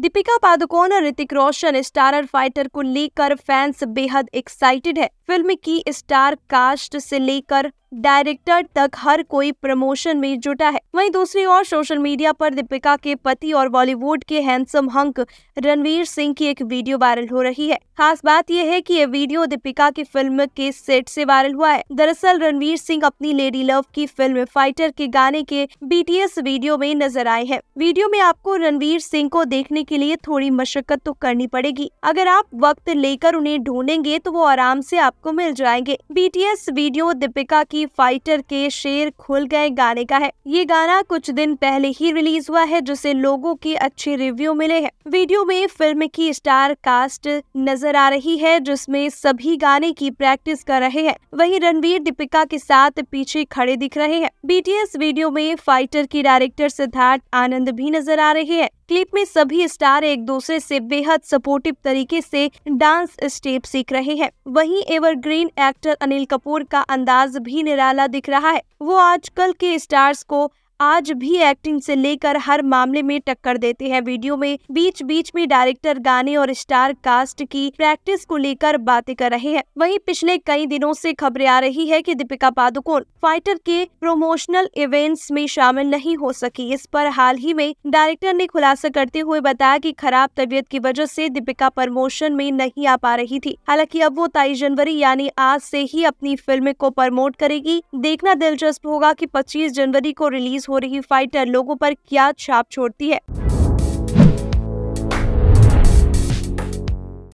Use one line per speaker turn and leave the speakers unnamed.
दीपिका पादुकोण और ऋतिक रोशन starrer fighter को लेकर फैंस बेहद एक्साइटेड है फिल्म की स्टार कास्ट से लेकर डायरेक्टर तक हर कोई प्रमोशन में जुटा है वहीं दूसरी ओर सोशल मीडिया पर दीपिका के पति और बॉलीवुड के हैंडसम हंक रणवीर सिंह की एक वीडियो वायरल हो रही है खास बात यह है कि यह वीडियो दीपिका की फिल्म के सेट से वायरल हुआ है दरअसल रणवीर सिंह अपनी लेडी लव की फिल्म फाइटर के गाने के बीटीएस वीडियो में नजर आए हैं वीडियो में आपको रणवीर सिंह को देखने के लिए थोड़ी मशक्कत तो करनी पड़ेगी अगर आप वक्त लेकर उन्हें ढूंढेंगे तो वो आराम से आप आपको मिल जाएंगे बीटीएस वीडियो दीपिका की फाइटर के शेर खुल गए गाने का है ये गाना कुछ दिन पहले ही रिलीज हुआ है जिसे लोगों के अच्छे रिव्यू मिले हैं वीडियो में फिल्म की स्टार कास्ट नजर आ रही है जिसमें सभी गाने की प्रैक्टिस कर रहे हैं वही रणवीर दीपिका के साथ पीछे खड़े दिख रहे हैं बीटीएस वीडियो में फाइटर की डायरेक्टर सिद्धार्थ आनंद भी नजर आ रहे हैं क्लिप में सभी स्टार एक दूसरे से बेहद सपोर्टिव तरीके से डांस स्टेप सीख रहे हैं वहीं एवरग्रीन एक्टर अनिल कपूर का अंदाज भी निराला दिख रहा है वो आजकल के स्टार्स को आज भी एक्टिंग से लेकर हर मामले में टक्कर देते हैं वीडियो में बीच बीच में डायरेक्टर गाने और स्टार कास्ट की प्रैक्टिस को लेकर बातें कर रहे हैं वहीं पिछले कई दिनों से खबरें आ रही है कि दीपिका पादुकोण फाइटर के प्रोमोशनल इवेंट्स में शामिल नहीं हो सकी इस पर हाल ही में डायरेक्टर ने खुलासा करते हुए बताया कि खराब तबीयत की वजह से दीपिका प्रमोशन में नहीं आ पा रही थी हालांकि अब वो तेईस जनवरी यानी आज से ही अपनी फिल्म को प्रमोट करेगी देखना दिलचस्प होगा कि 25 जनवरी को रिलीज हो रही फाइटर लोगों पर क्या छाप छोड़ती है